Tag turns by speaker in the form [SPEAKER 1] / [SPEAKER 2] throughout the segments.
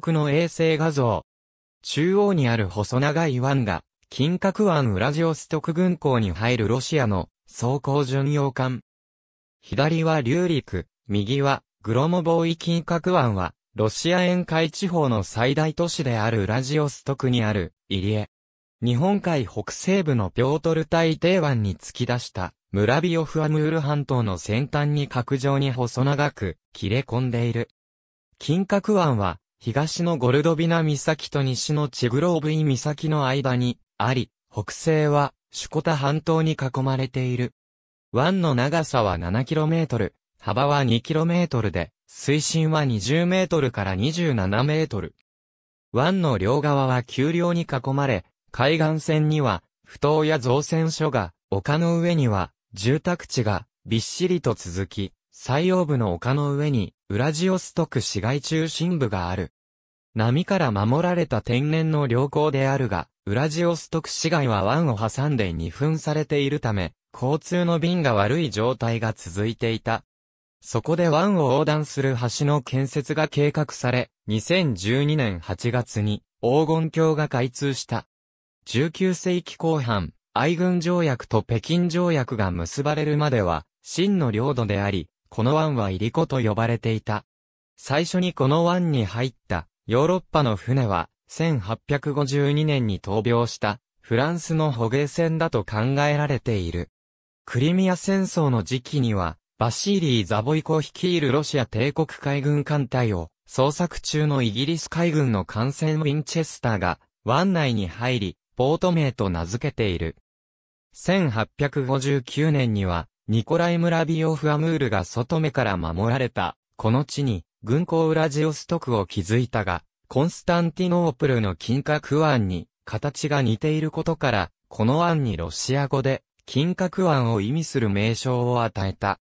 [SPEAKER 1] クの衛星画像。中央にある細長い湾が、金閣湾ウラジオストク軍港に入るロシアの装甲巡洋艦。左は竜陸、右はグロモボーイ金閣湾は、ロシア沿海地方の最大都市であるウラジオストクにある入江。日本海北西部のピョートル大帝湾に突き出したムラビオフアムール半島の先端に角上に細長く切れ込んでいる。金閣湾は東のゴルドビナ岬と西のチグローブイ岬の間にあり、北西はシュコタ半島に囲まれている。湾の長さは 7km、幅は 2km で、水深は 20m から 27m。湾の両側は丘陵に囲まれ、海岸線には、不当や造船所が、丘の上には、住宅地が、びっしりと続き、最陽部の丘の上に、ウラジオストク市街中心部がある。波から守られた天然の良好であるが、ウラジオストク市街は湾を挟んで二分されているため、交通の便が悪い状態が続いていた。そこで湾を横断する橋の建設が計画され、2012年8月に黄金橋が開通した。19世紀後半、愛軍条約と北京条約が結ばれるまでは、真の領土であり、この湾はイリコと呼ばれていた。最初にこの湾に入ったヨーロッパの船は1852年に闘病したフランスの捕鯨船だと考えられている。クリミア戦争の時期にはバシーリー・ザボイコ率いるロシア帝国海軍艦隊を捜索中のイギリス海軍の艦船ウィンチェスターが湾内に入り、ポート名と名付けている。1859年には、ニコライ・ムラビオフ・アムールが外目から守られた、この地に、軍港ウラジオストクを築いたが、コンスタンティノープルの金閣湾に、形が似ていることから、この湾にロシア語で、金閣湾を意味する名称を与えた。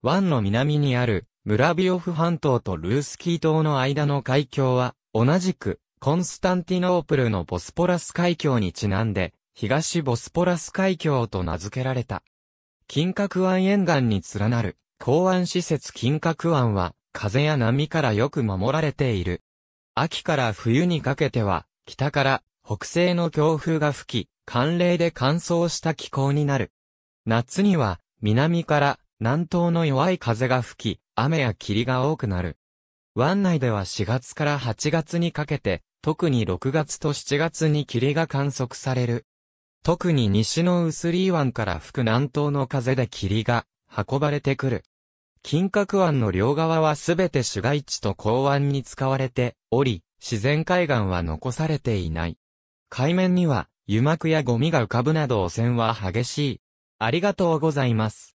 [SPEAKER 1] 湾の南にある、ムラビオフ半島とルースキー島の間の海峡は、同じく、コンスタンティノープルのボスポラス海峡にちなんで、東ボスポラス海峡と名付けられた。金閣湾沿岸に連なる、港湾施設金閣湾は、風や波からよく守られている。秋から冬にかけては、北から北西の強風が吹き、寒冷で乾燥した気候になる。夏には、南から南東の弱い風が吹き、雨や霧が多くなる。湾内では4月から8月にかけて、特に6月と7月に霧が観測される。特に西の薄利湾から吹く南東の風で霧が運ばれてくる。金閣湾の両側はすべて市街地と港湾に使われており、自然海岸は残されていない。海面には油膜やゴミが浮かぶなど汚染は激しい。ありがとうございます。